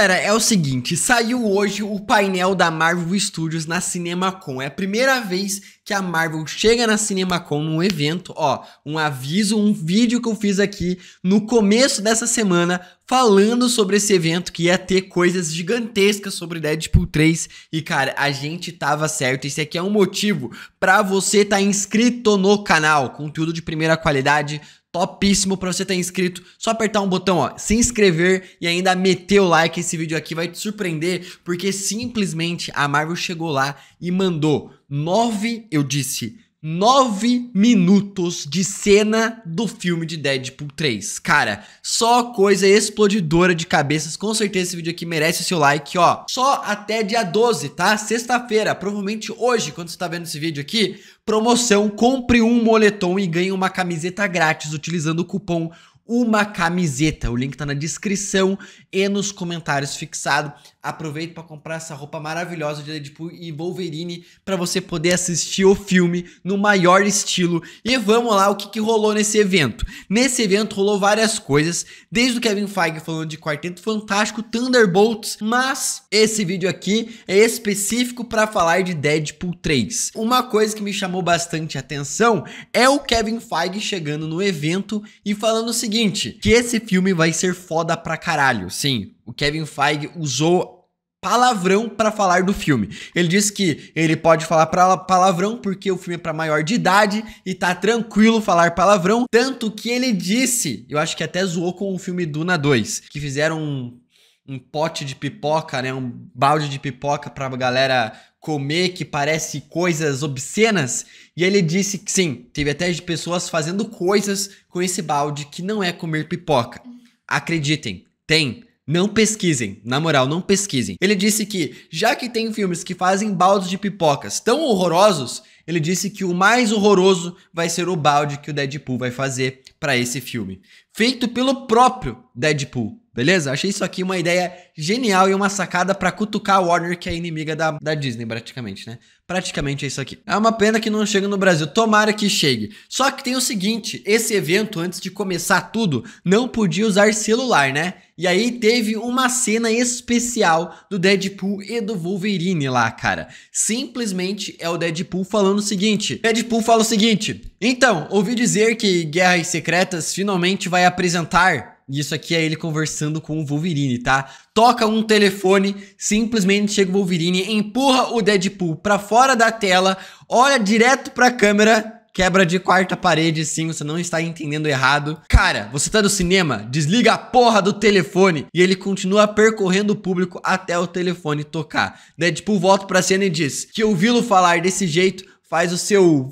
galera, é o seguinte, saiu hoje o painel da Marvel Studios na CinemaCon. É a primeira vez que a Marvel chega na CinemaCon num evento, ó, um aviso, um vídeo que eu fiz aqui no começo dessa semana falando sobre esse evento que ia ter coisas gigantescas sobre Deadpool 3 e cara, a gente tava certo. Esse aqui é um motivo para você estar tá inscrito no canal, conteúdo de primeira qualidade, topíssimo para você estar tá inscrito. Só apertar um botão, ó, se inscrever e ainda meter o like. Esse vídeo aqui vai te surpreender, porque simplesmente a Marvel chegou lá e mandou nove, eu disse, 9 minutos de cena do filme de Deadpool 3. Cara, só coisa explodidora de cabeças. Com certeza esse vídeo aqui merece o seu like, ó. Só até dia 12, tá? Sexta-feira, provavelmente hoje, quando você tá vendo esse vídeo aqui, promoção, compre um moletom e ganhe uma camiseta grátis utilizando o cupom uma camiseta. O link tá na descrição e nos comentários fixado aproveite para comprar essa roupa maravilhosa de Deadpool e Wolverine para você poder assistir o filme no maior estilo. E vamos lá, o que, que rolou nesse evento? Nesse evento rolou várias coisas, desde o Kevin Feige falando de Quarteto Fantástico, Thunderbolts, mas esse vídeo aqui é específico para falar de Deadpool 3. Uma coisa que me chamou bastante atenção é o Kevin Feige chegando no evento e falando o seguinte, que esse filme vai ser foda pra caralho. Sim, o Kevin Feige usou palavrão para falar do filme. Ele disse que ele pode falar pra palavrão porque o filme é para maior de idade e tá tranquilo falar palavrão, tanto que ele disse, eu acho que até zoou com o filme Duna 2, que fizeram um, um pote de pipoca, né, um balde de pipoca pra galera comer que parece coisas obscenas, e ele disse que sim, teve até de pessoas fazendo coisas com esse balde que não é comer pipoca. Acreditem, tem não pesquisem, na moral, não pesquisem. Ele disse que, já que tem filmes que fazem baldes de pipocas tão horrorosos, ele disse que o mais horroroso vai ser o balde que o Deadpool vai fazer para esse filme, feito pelo próprio Deadpool. Beleza? Achei isso aqui uma ideia genial e uma sacada para cutucar a Warner, que é inimiga da, da Disney, praticamente, né? Praticamente é isso aqui. É uma pena que não chega no Brasil. Tomara que chegue. Só que tem o seguinte: esse evento, antes de começar tudo, não podia usar celular, né? E aí teve uma cena especial do Deadpool e do Wolverine lá, cara. Simplesmente é o Deadpool falando o seguinte. Deadpool fala o seguinte: "Então, ouvi dizer que Guerras Secretas finalmente vai apresentar e isso aqui é ele conversando com o Wolverine, tá? Toca um telefone, simplesmente chega o Wolverine, empurra o Deadpool pra fora da tela, olha direto pra câmera, quebra de quarta parede, sim, você não está entendendo errado. Cara, você tá no cinema? Desliga a porra do telefone. E ele continua percorrendo o público até o telefone tocar. Deadpool volta pra cena e diz que ouvi-lo falar desse jeito faz o seu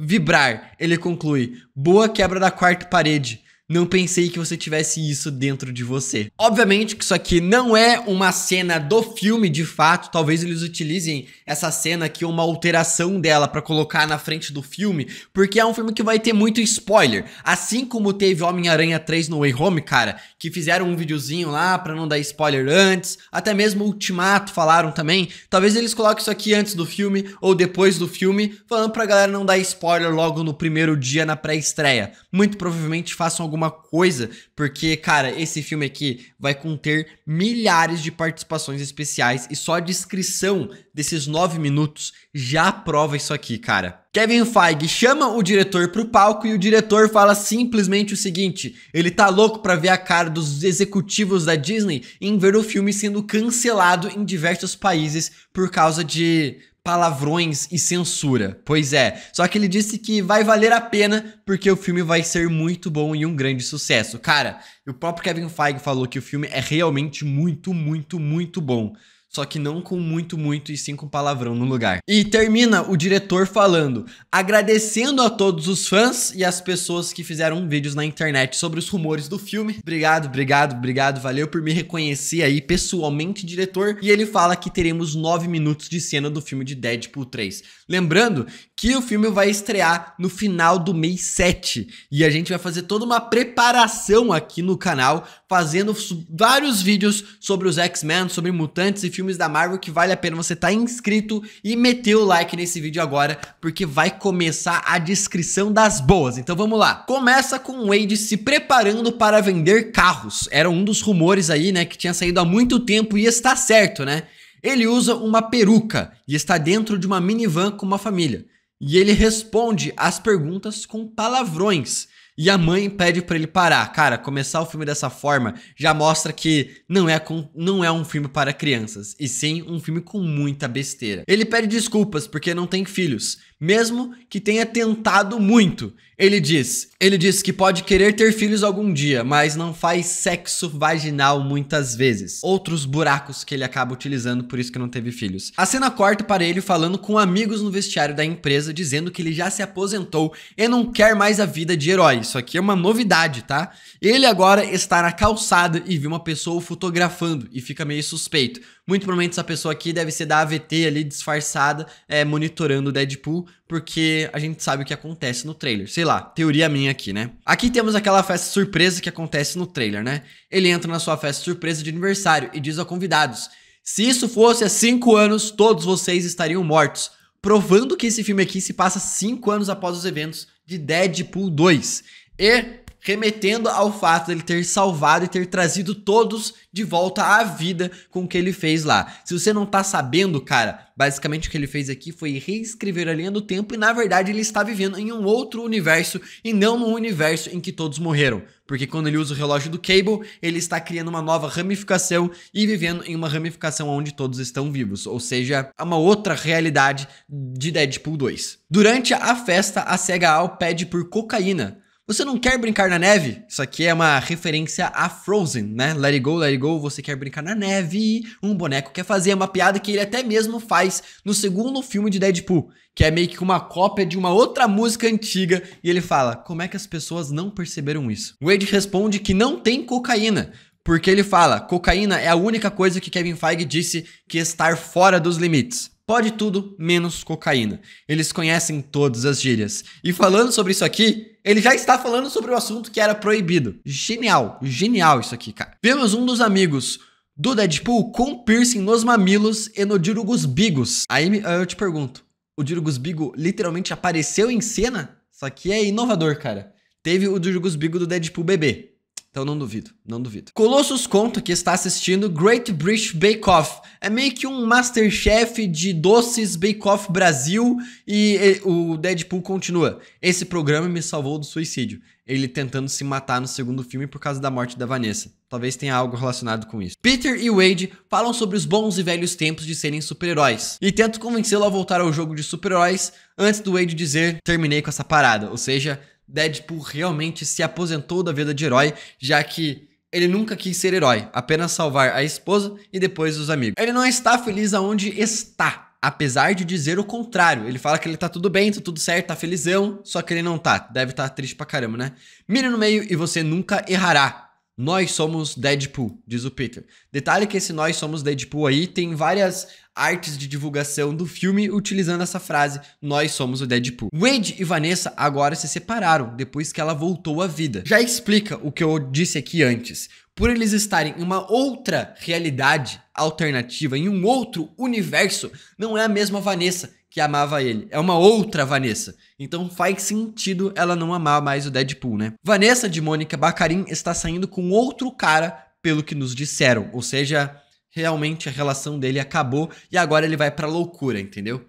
vibrar. Ele conclui: boa quebra da quarta parede. Não pensei que você tivesse isso dentro de você. Obviamente que isso aqui não é uma cena do filme de fato, talvez eles utilizem essa cena aqui, uma alteração dela para colocar na frente do filme, porque é um filme que vai ter muito spoiler. Assim como teve Homem-Aranha 3 no Way Home, cara, que fizeram um videozinho lá para não dar spoiler antes, até mesmo Ultimato falaram também. Talvez eles coloquem isso aqui antes do filme ou depois do filme, falando pra galera não dar spoiler logo no primeiro dia na pré-estreia. Muito provavelmente façam alguma coisa, porque, cara, esse filme aqui vai conter milhares de participações especiais e só a descrição desses nove minutos já prova isso aqui, cara. Kevin Feige chama o diretor pro palco e o diretor fala simplesmente o seguinte: ele tá louco para ver a cara dos executivos da Disney em ver o filme sendo cancelado em diversos países por causa de palavrões e censura. Pois é, só que ele disse que vai valer a pena porque o filme vai ser muito bom e um grande sucesso. Cara, o próprio Kevin Feige falou que o filme é realmente muito, muito, muito bom. Só que não com muito, muito e sim com palavrão no lugar. E termina o diretor falando, agradecendo a todos os fãs e as pessoas que fizeram vídeos na internet sobre os rumores do filme. Obrigado, obrigado, obrigado, valeu por me reconhecer aí pessoalmente, diretor. E ele fala que teremos 9 minutos de cena do filme de Deadpool 3. Lembrando que o filme vai estrear no final do mês 7. E a gente vai fazer toda uma preparação aqui no canal, fazendo vários vídeos sobre os X-Men, sobre mutantes e filmes da Marvel que vale a pena você estar tá inscrito e meter o like nesse vídeo agora, porque vai começar a descrição das boas. Então vamos lá. Começa com o Wade se preparando para vender carros. Era um dos rumores aí, né, que tinha saído há muito tempo e está certo, né? Ele usa uma peruca e está dentro de uma minivan com uma família e ele responde as perguntas com palavrões. E a mãe pede para ele parar. Cara, começar o filme dessa forma já mostra que não é, com, não é um filme para crianças, e sim um filme com muita besteira. Ele pede desculpas porque não tem filhos, mesmo que tenha tentado muito. Ele diz, ele diz que pode querer ter filhos algum dia, mas não faz sexo vaginal muitas vezes. Outros buracos que ele acaba utilizando, por isso que não teve filhos. A cena corta para ele falando com amigos no vestiário da empresa, dizendo que ele já se aposentou e não quer mais a vida de herói. Isso aqui é uma novidade, tá? Ele agora está na calçada e vê uma pessoa fotografando e fica meio suspeito. Muito provavelmente essa pessoa aqui deve ser da AVT ali, disfarçada, é, monitorando o Deadpool, porque a gente sabe o que acontece no trailer. Sei lá, teoria minha aqui, né? Aqui temos aquela festa surpresa que acontece no trailer, né? Ele entra na sua festa surpresa de aniversário e diz a convidados: se isso fosse há cinco anos, todos vocês estariam mortos. Provando que esse filme aqui se passa cinco anos após os eventos de Deadpool 2. E remetendo ao fato dele ter salvado e ter trazido todos de volta à vida com o que ele fez lá. Se você não tá sabendo, cara, basicamente o que ele fez aqui foi reescrever a linha do tempo e na verdade ele está vivendo em um outro universo e não no universo em que todos morreram. Porque quando ele usa o relógio do Cable, ele está criando uma nova ramificação e vivendo em uma ramificação onde todos estão vivos, ou seja, é uma outra realidade de Deadpool 2. Durante a festa, a SEGA Al pede por cocaína você não quer brincar na neve? Isso aqui é uma referência a Frozen, né? Let it go, let it go, você quer brincar na neve. Um boneco quer fazer uma piada que ele até mesmo faz no segundo filme de Deadpool, que é meio que uma cópia de uma outra música antiga. E ele fala: Como é que as pessoas não perceberam isso? Wade responde que não tem cocaína. Porque ele fala, cocaína é a única coisa que Kevin Feige disse que estar fora dos limites. Pode tudo menos cocaína. Eles conhecem todas as gírias. E falando sobre isso aqui, ele já está falando sobre o assunto que era proibido. Genial, genial isso aqui, cara. Vemos um dos amigos do Deadpool com piercing nos mamilos e no Dirugus Bigos. Aí eu te pergunto, o Dirugus Bigo literalmente apareceu em cena? Isso aqui é inovador, cara. Teve o Dirugus Bigo do Deadpool bebê. Então não duvido, não duvido. Colossus conta que está assistindo Great British Bake Off. É meio que um Masterchef de doces Bake Off Brasil e, e o Deadpool continua. Esse programa me salvou do suicídio. Ele tentando se matar no segundo filme por causa da morte da Vanessa. Talvez tenha algo relacionado com isso. Peter e Wade falam sobre os bons e velhos tempos de serem super-heróis. E tento convencê-lo a voltar ao jogo de super-heróis antes do Wade dizer terminei com essa parada. Ou seja, Deadpool realmente se aposentou da vida de herói, já que ele nunca quis ser herói, apenas salvar a esposa e depois os amigos. Ele não está feliz aonde está, apesar de dizer o contrário. Ele fala que ele tá tudo bem, tá tudo certo, tá felizão, só que ele não tá. Deve estar tá triste pra caramba, né? Mire no meio e você nunca errará. Nós somos Deadpool, diz o Peter. Detalhe que esse nós somos Deadpool aí tem várias artes de divulgação do filme utilizando essa frase: Nós somos o Deadpool. Wade e Vanessa agora se separaram depois que ela voltou à vida. Já explica o que eu disse aqui antes. Por eles estarem em uma outra realidade alternativa, em um outro universo, não é a mesma Vanessa que amava ele. É uma outra Vanessa. Então faz sentido ela não amar mais o Deadpool, né? Vanessa de Mônica Bacarin está saindo com outro cara, pelo que nos disseram. Ou seja, realmente a relação dele acabou e agora ele vai pra loucura, entendeu?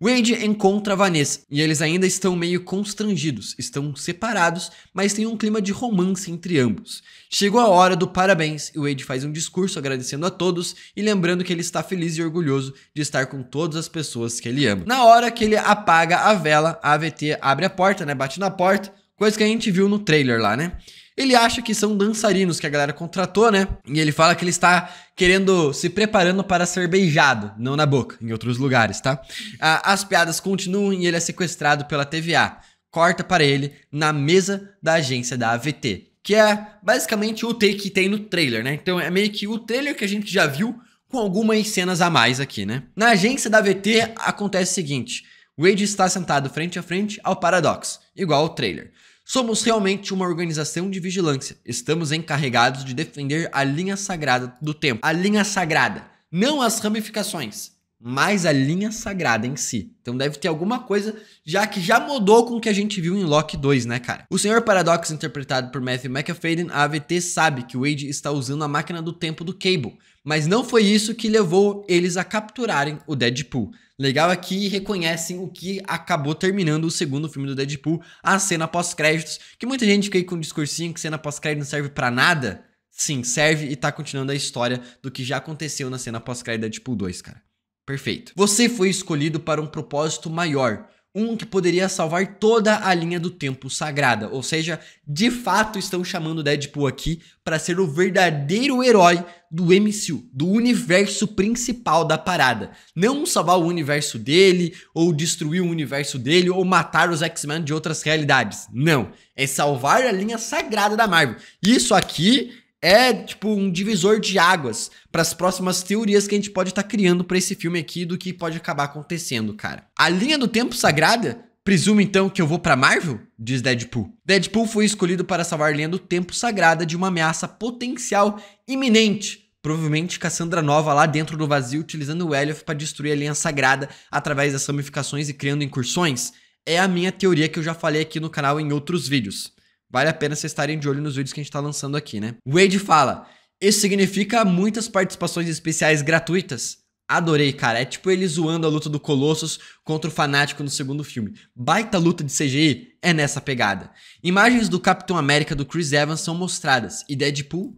Wade encontra Vanessa e eles ainda estão meio constrangidos, estão separados, mas tem um clima de romance entre ambos. Chegou a hora do parabéns e Wade faz um discurso agradecendo a todos e lembrando que ele está feliz e orgulhoso de estar com todas as pessoas que ele ama. Na hora que ele apaga a vela, a AVT abre a porta, né, bate na porta, coisa que a gente viu no trailer lá, né? Ele acha que são dançarinos que a galera contratou, né? E ele fala que ele está querendo se preparando para ser beijado, não na boca, em outros lugares, tá? as piadas continuam e ele é sequestrado pela TVA. Corta para ele na mesa da agência da AVT, que é basicamente o take que tem no trailer, né? Então é meio que o trailer que a gente já viu com algumas cenas a mais aqui, né? Na agência da AVT acontece o seguinte: Wade está sentado frente a frente ao Paradox, igual ao trailer. Somos realmente uma organização de vigilância. Estamos encarregados de defender a linha sagrada do tempo. A linha sagrada, não as ramificações mas a linha sagrada em si. Então deve ter alguma coisa, já que já mudou com o que a gente viu em Loki 2, né, cara? O Senhor Paradox, interpretado por Matthew McFadden, a AVT sabe que Wade está usando a máquina do tempo do Cable, mas não foi isso que levou eles a capturarem o Deadpool. Legal aqui é reconhecem o que acabou terminando o segundo filme do Deadpool, a cena pós-créditos, que muita gente fica aí com um discursinho que cena pós-crédito não serve para nada. Sim, serve e tá continuando a história do que já aconteceu na cena pós-crédito da Deadpool 2, cara. Perfeito. Você foi escolhido para um propósito maior, um que poderia salvar toda a linha do tempo sagrada. Ou seja, de fato estão chamando Deadpool aqui para ser o verdadeiro herói do MCU, do universo principal da parada. Não salvar o universo dele, ou destruir o universo dele, ou matar os X-Men de outras realidades. Não. É salvar a linha sagrada da Marvel. Isso aqui é tipo um divisor de águas para as próximas teorias que a gente pode estar tá criando para esse filme aqui do que pode acabar acontecendo, cara. A linha do tempo sagrada Presumo então que eu vou para Marvel? Diz Deadpool. Deadpool foi escolhido para salvar a linha do tempo sagrada de uma ameaça potencial iminente. Provavelmente Cassandra Nova lá dentro do vazio utilizando o Elioth para destruir a linha sagrada através das ramificações e criando incursões. É a minha teoria que eu já falei aqui no canal em outros vídeos. Vale a pena vocês estarem de olho nos vídeos que a gente está lançando aqui, né? Wade fala: Isso significa muitas participações especiais gratuitas. Adorei, cara. É tipo ele zoando a luta do Colossus contra o Fanático no segundo filme. Baita luta de CGI é nessa pegada. Imagens do Capitão América do Chris Evans são mostradas e Deadpool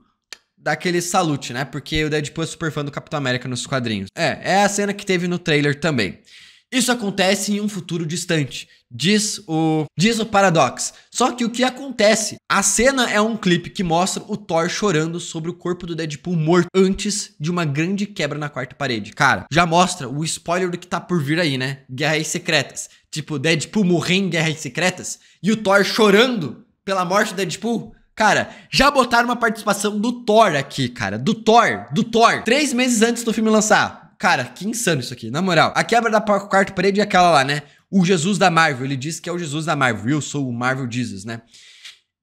dá aquele salute, né? Porque o Deadpool é super fã do Capitão América nos quadrinhos. É, é a cena que teve no trailer também. Isso acontece em um futuro distante, diz o, diz o Paradox. Só que o que acontece? A cena é um clipe que mostra o Thor chorando sobre o corpo do Deadpool morto antes de uma grande quebra na quarta parede. Cara, já mostra o spoiler do que tá por vir aí, né? Guerras Secretas. Tipo, Deadpool morrendo em Guerras Secretas e o Thor chorando pela morte do Deadpool. Cara, já botaram uma participação do Thor aqui, cara. Do Thor, do Thor. Três meses antes do filme lançar. Cara, que insano isso aqui, na moral. A quebra da quarta parede é aquela lá, né? O Jesus da Marvel, ele diz que é o Jesus da Marvel. Eu sou o Marvel Jesus, né?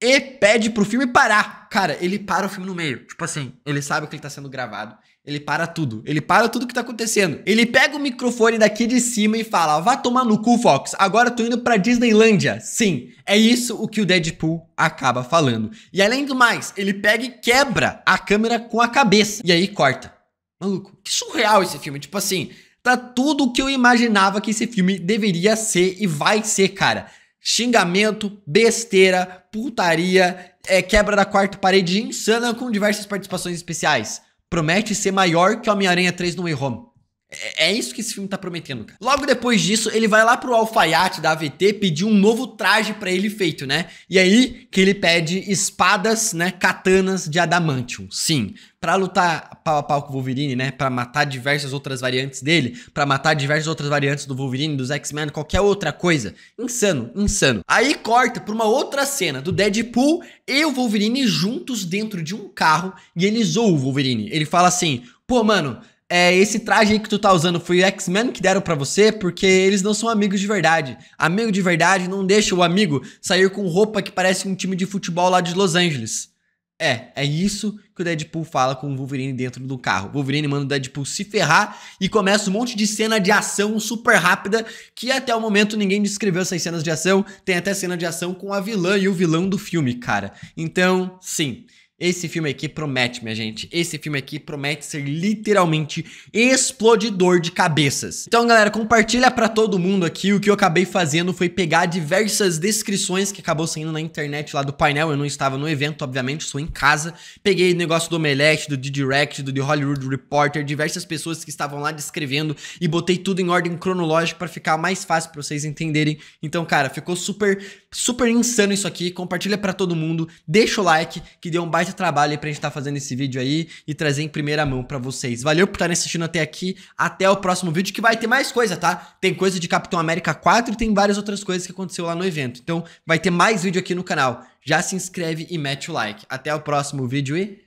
E pede pro filme parar. Cara, ele para o filme no meio. Tipo assim, ele sabe que ele tá sendo gravado. Ele para tudo. Ele para tudo que tá acontecendo. Ele pega o microfone daqui de cima e fala: vá tomar no cu, Fox. Agora tô indo pra Disneylândia. Sim, é isso o que o Deadpool acaba falando. E além do mais, ele pega e quebra a câmera com a cabeça. E aí corta. Maluco, que surreal esse filme. Tipo assim, tá tudo o que eu imaginava que esse filme deveria ser e vai ser, cara. Xingamento, besteira, putaria, é, quebra da quarta parede insana com diversas participações especiais. Promete ser maior que Homem-Aranha 3 no Way Home. É, é, isso que esse filme tá prometendo, cara. Logo depois disso, ele vai lá pro alfaiate da AVT pedir um novo traje para ele feito, né? E aí que ele pede espadas, né, katanas de adamantium. Sim, para lutar pau a pau com o Wolverine, né, para matar diversas outras variantes dele, para matar diversas outras variantes do Wolverine, dos X-Men, qualquer outra coisa. Insano, insano. Aí corta pra uma outra cena do Deadpool e o Wolverine juntos dentro de um carro e ele zoa o Wolverine. Ele fala assim: "Pô, mano, é, esse traje que tu tá usando foi o X-Men que deram para você, porque eles não são amigos de verdade. Amigo de verdade não deixa o amigo sair com roupa que parece um time de futebol lá de Los Angeles. É, é isso que o Deadpool fala com o Wolverine dentro do carro. O Wolverine manda o Deadpool se ferrar e começa um monte de cena de ação super rápida que até o momento ninguém descreveu essas cenas de ação. Tem até cena de ação com a vilã e o vilão do filme, cara. Então, sim, esse filme aqui promete, minha gente. Esse filme aqui promete ser literalmente explodidor de cabeças. Então, galera, compartilha para todo mundo aqui. O que eu acabei fazendo foi pegar diversas descrições que acabou saindo na internet lá do painel. Eu não estava no evento, obviamente, sou em casa. Peguei o negócio do Omelete, do D-Direct, do The Hollywood Reporter, diversas pessoas que estavam lá descrevendo e botei tudo em ordem cronológica para ficar mais fácil para vocês entenderem. Então, cara, ficou super, super insano isso aqui. Compartilha para todo mundo, deixa o like que deu um baita trabalho pra gente estar tá fazendo esse vídeo aí e trazer em primeira mão pra vocês. Valeu por estarem assistindo até aqui. Até o próximo vídeo que vai ter mais coisa, tá? Tem coisa de Capitão América 4 e tem várias outras coisas que aconteceu lá no evento. Então vai ter mais vídeo aqui no canal. Já se inscreve e mete o like. Até o próximo vídeo e